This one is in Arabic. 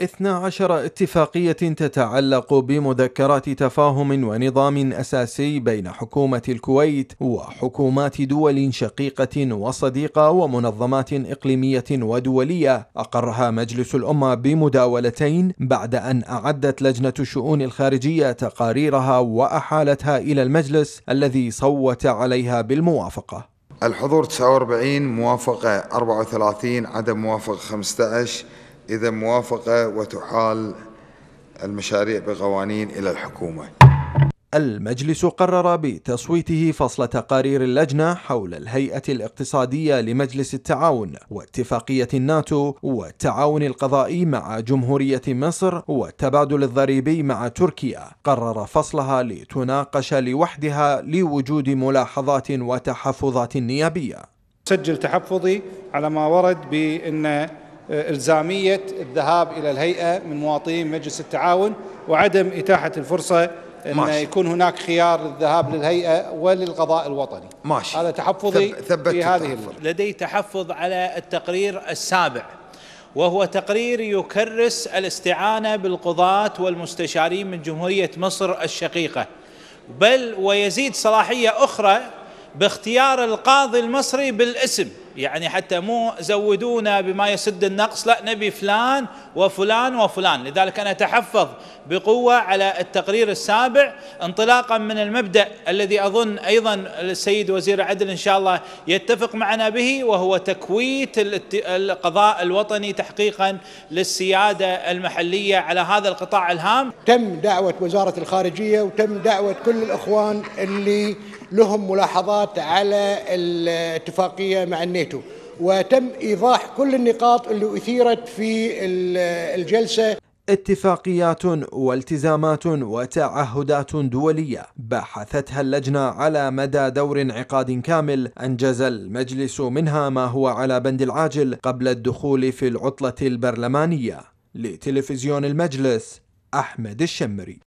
12 اتفاقية تتعلق بمذكرات تفاهم ونظام أساسي بين حكومة الكويت وحكومات دول شقيقة وصديقة ومنظمات إقليمية ودولية أقرها مجلس الأمة بمداولتين بعد أن أعدت لجنة الشؤون الخارجية تقاريرها وأحالتها إلى المجلس الذي صوت عليها بالموافقة الحضور 49 موافقة 34 عدم موافقة 15 إذا موافقة وتحال المشاريع بقوانين إلى الحكومة المجلس قرر بتصويته فصل تقارير اللجنة حول الهيئة الاقتصادية لمجلس التعاون واتفاقية الناتو والتعاون القضائي مع جمهورية مصر والتبادل الضريبي مع تركيا قرر فصلها لتناقش لوحدها لوجود ملاحظات وتحفظات نيابية سجل تحفظي على ما ورد بأن آه، الزاميه الذهاب الى الهيئه من مواطنين مجلس التعاون وعدم اتاحه الفرصه ان ماشي. يكون هناك خيار للذهاب للهيئه وللقضاء الوطني ماشي. هذا تحفظي ثب... في هذه التحفظ. لدي تحفظ على التقرير السابع وهو تقرير يكرس الاستعانه بالقضاة والمستشارين من جمهوريه مصر الشقيقه بل ويزيد صلاحيه اخرى باختيار القاضي المصري بالاسم يعني حتى مو زودونا بما يسد النقص لا نبي فلان وفلان وفلان لذلك أنا أتحفظ بقوة على التقرير السابع انطلاقا من المبدأ الذي أظن أيضا السيد وزير عدل إن شاء الله يتفق معنا به وهو تكويت القضاء الوطني تحقيقا للسيادة المحلية على هذا القطاع الهام تم دعوة وزارة الخارجية وتم دعوة كل الأخوان اللي لهم ملاحظات على الاتفاقية مع النيشن بيته وتم إيضاح كل النقاط اللي أثيرت في الجلسة اتفاقيات والتزامات وتعهدات دولية بحثتها اللجنة على مدى دور انعقاد كامل أنجز المجلس منها ما هو على بند العاجل قبل الدخول في العطلة البرلمانية لتلفزيون المجلس أحمد الشمري